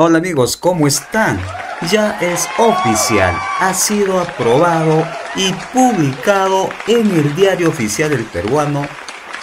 Hola amigos, ¿cómo están? Ya es oficial, ha sido aprobado y publicado en el diario oficial del peruano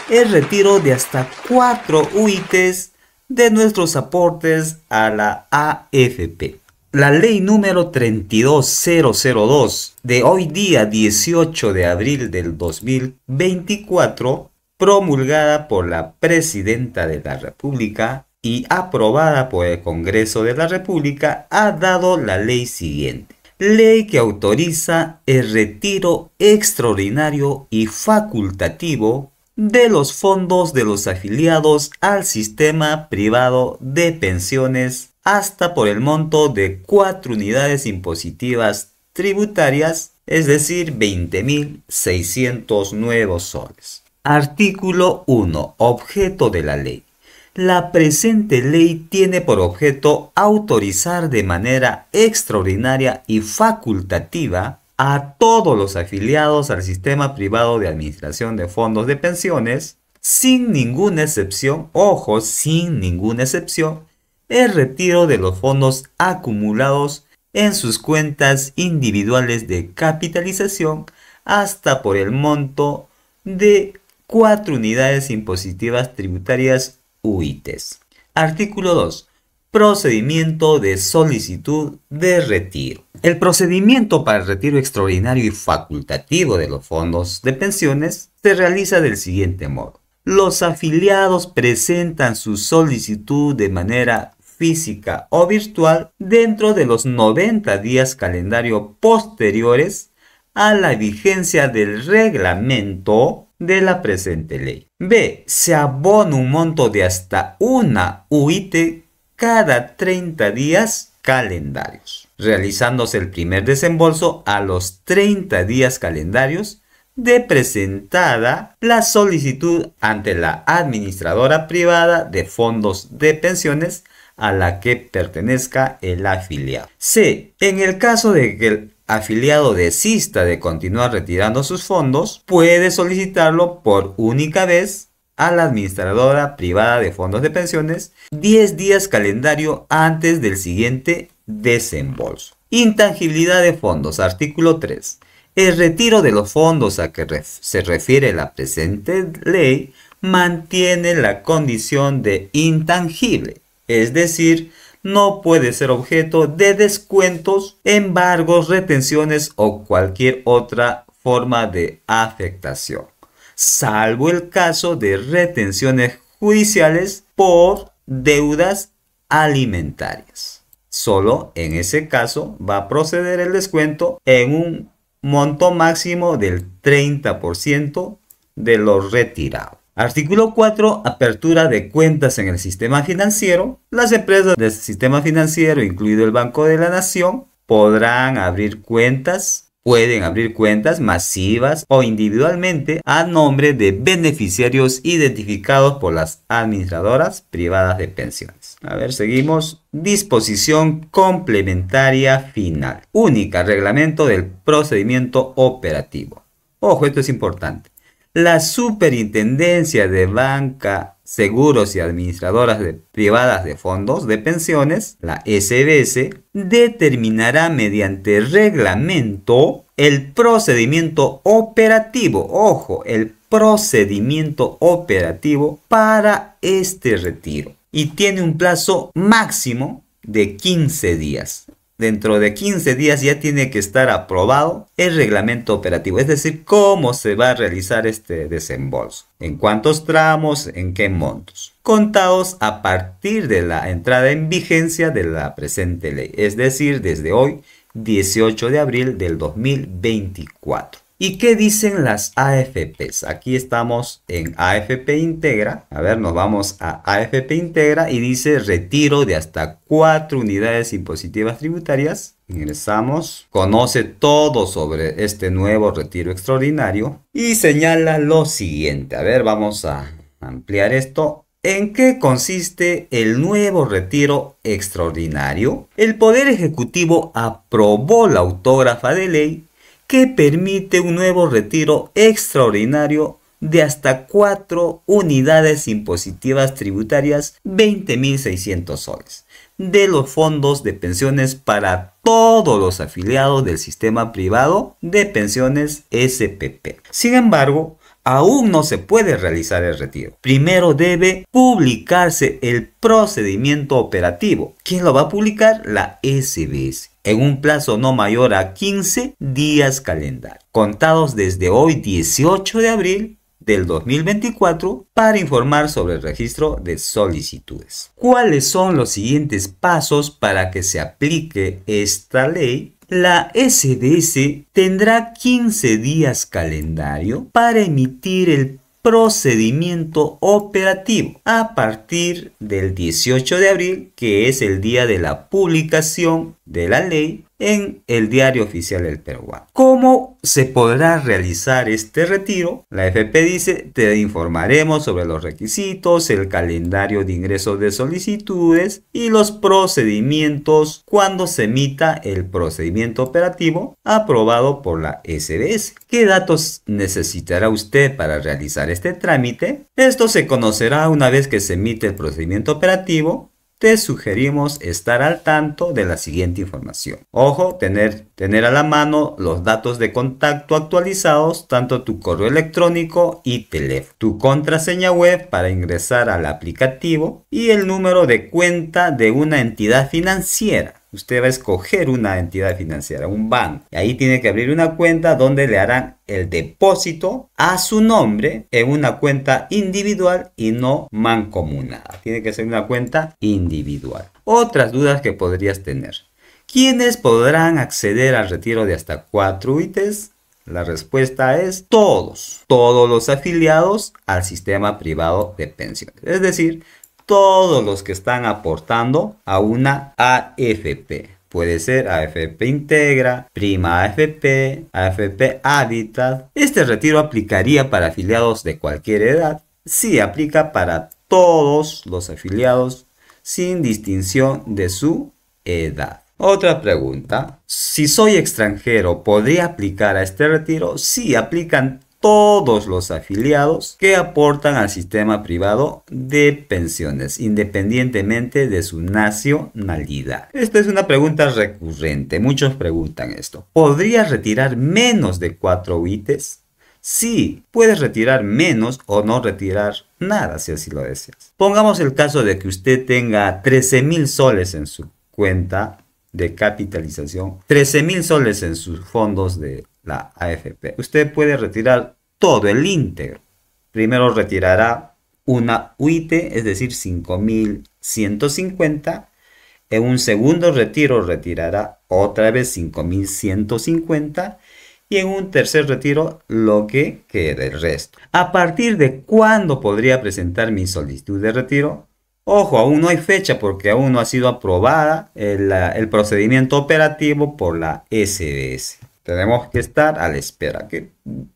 el retiro de hasta cuatro UITs de nuestros aportes a la AFP. La ley número 32002 de hoy día 18 de abril del 2024, promulgada por la Presidenta de la República, y aprobada por el Congreso de la República, ha dado la ley siguiente. Ley que autoriza el retiro extraordinario y facultativo de los fondos de los afiliados al sistema privado de pensiones hasta por el monto de cuatro unidades impositivas tributarias, es decir, nuevos soles. Artículo 1. Objeto de la ley la presente ley tiene por objeto autorizar de manera extraordinaria y facultativa a todos los afiliados al sistema privado de administración de fondos de pensiones, sin ninguna excepción, ojo, sin ninguna excepción, el retiro de los fondos acumulados en sus cuentas individuales de capitalización hasta por el monto de cuatro unidades impositivas tributarias Artículo 2. Procedimiento de solicitud de retiro. El procedimiento para el retiro extraordinario y facultativo de los fondos de pensiones se realiza del siguiente modo. Los afiliados presentan su solicitud de manera física o virtual dentro de los 90 días calendario posteriores a la vigencia del reglamento de la presente ley. B. Se abona un monto de hasta una UIT cada 30 días calendarios, realizándose el primer desembolso a los 30 días calendarios de presentada la solicitud ante la administradora privada de fondos de pensiones a la que pertenezca el afiliado. C. En el caso de que el afiliado desista de continuar retirando sus fondos, puede solicitarlo por única vez a la administradora privada de fondos de pensiones 10 días calendario antes del siguiente desembolso. Intangibilidad de fondos, artículo 3. El retiro de los fondos a que se refiere la presente ley mantiene la condición de intangible, es decir, no puede ser objeto de descuentos, embargos, retenciones o cualquier otra forma de afectación, salvo el caso de retenciones judiciales por deudas alimentarias. Solo en ese caso va a proceder el descuento en un monto máximo del 30% de lo retirado. Artículo 4. Apertura de cuentas en el sistema financiero. Las empresas del sistema financiero, incluido el Banco de la Nación, podrán abrir cuentas, pueden abrir cuentas masivas o individualmente a nombre de beneficiarios identificados por las administradoras privadas de pensiones. A ver, seguimos. Disposición complementaria final. Única reglamento del procedimiento operativo. Ojo, esto es importante la Superintendencia de Banca, Seguros y Administradoras de Privadas de Fondos de Pensiones, la SBS, determinará mediante reglamento el procedimiento operativo, ojo, el procedimiento operativo para este retiro y tiene un plazo máximo de 15 días dentro de 15 días ya tiene que estar aprobado el reglamento operativo, es decir, cómo se va a realizar este desembolso, en cuántos tramos, en qué montos, contados a partir de la entrada en vigencia de la presente ley, es decir, desde hoy, 18 de abril del 2024. ¿Y qué dicen las AFPs? Aquí estamos en AFP Integra. A ver, nos vamos a AFP Integra y dice retiro de hasta cuatro unidades impositivas tributarias. Ingresamos, conoce todo sobre este nuevo retiro extraordinario y señala lo siguiente. A ver, vamos a ampliar esto. ¿En qué consiste el nuevo retiro extraordinario? El Poder Ejecutivo aprobó la autógrafa de ley que permite un nuevo retiro extraordinario de hasta cuatro unidades impositivas tributarias 20.600 soles de los fondos de pensiones para todos los afiliados del sistema privado de pensiones SPP. Sin embargo, aún no se puede realizar el retiro. Primero debe publicarse el procedimiento operativo. ¿Quién lo va a publicar? La SBS en un plazo no mayor a 15 días calendario, contados desde hoy 18 de abril del 2024 para informar sobre el registro de solicitudes. ¿Cuáles son los siguientes pasos para que se aplique esta ley? La SDS tendrá 15 días calendario para emitir el procedimiento operativo a partir del 18 de abril, que es el día de la publicación de la ley en el diario oficial del Perú. ¿Cómo se podrá realizar este retiro? La FP dice, te informaremos sobre los requisitos, el calendario de ingresos de solicitudes y los procedimientos cuando se emita el procedimiento operativo aprobado por la SBS. ¿Qué datos necesitará usted para realizar este trámite? Esto se conocerá una vez que se emite el procedimiento operativo te sugerimos estar al tanto de la siguiente información. Ojo, tener, a la mano los datos de contacto actualizados, tanto tu correo electrónico y teléfono, tu contraseña web para ingresar al aplicativo y el número de cuenta de una entidad financiera usted va a escoger una entidad financiera, un banco. Y ahí tiene que abrir una cuenta donde le harán el depósito a su nombre en una cuenta individual y no mancomunada. Tiene que ser una cuenta individual. Otras dudas que podrías tener. ¿Quiénes podrán acceder al retiro de hasta cuatro UITs? La respuesta es todos, todos los afiliados al sistema privado de pensiones. Es decir, todos los que están aportando a una AFP. Puede ser AFP Integra, Prima AFP, AFP Habitat. Este retiro aplicaría para afiliados de cualquier edad. Sí aplica para todos los afiliados sin distinción de su edad. Otra pregunta. Si soy extranjero, ¿podría aplicar a este retiro? Sí, aplican todos los afiliados que aportan al sistema privado de pensiones, independientemente de su nacionalidad. Esta es una pregunta recurrente, muchos preguntan esto. ¿Podría retirar menos de 4 UITs? Sí, puedes retirar menos o no retirar nada si así lo deseas. Pongamos el caso de que usted tenga 13 mil soles en su cuenta de capitalización, 13 mil soles en sus fondos de la AFP. Usted puede retirar todo el íntegro. Primero retirará una UIT, es decir, 5150. En un segundo retiro retirará otra vez 5150 y en un tercer retiro lo que quede el resto. ¿A partir de cuándo podría presentar mi solicitud de retiro? Ojo, aún no hay fecha porque aún no ha sido aprobada el, el procedimiento operativo por la SBS. Tenemos que estar a la espera, que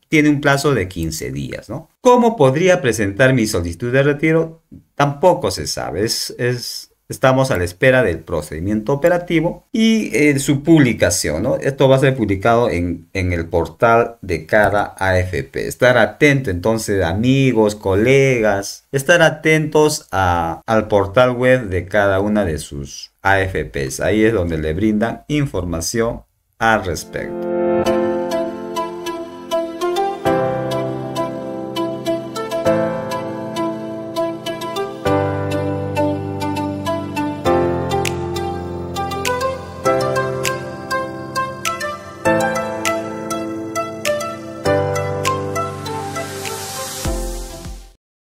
tiene un plazo de 15 días, ¿no? ¿Cómo podría presentar mi solicitud de retiro? Tampoco se sabe, es, Estamos a la espera del procedimiento operativo y eh, su publicación. ¿no? Esto va a ser publicado en, el portal de cada AFP. Estar atento entonces, amigos, colegas, estar atentos al portal web de cada una de sus AFPs. Ahí es donde le brindan información al respecto.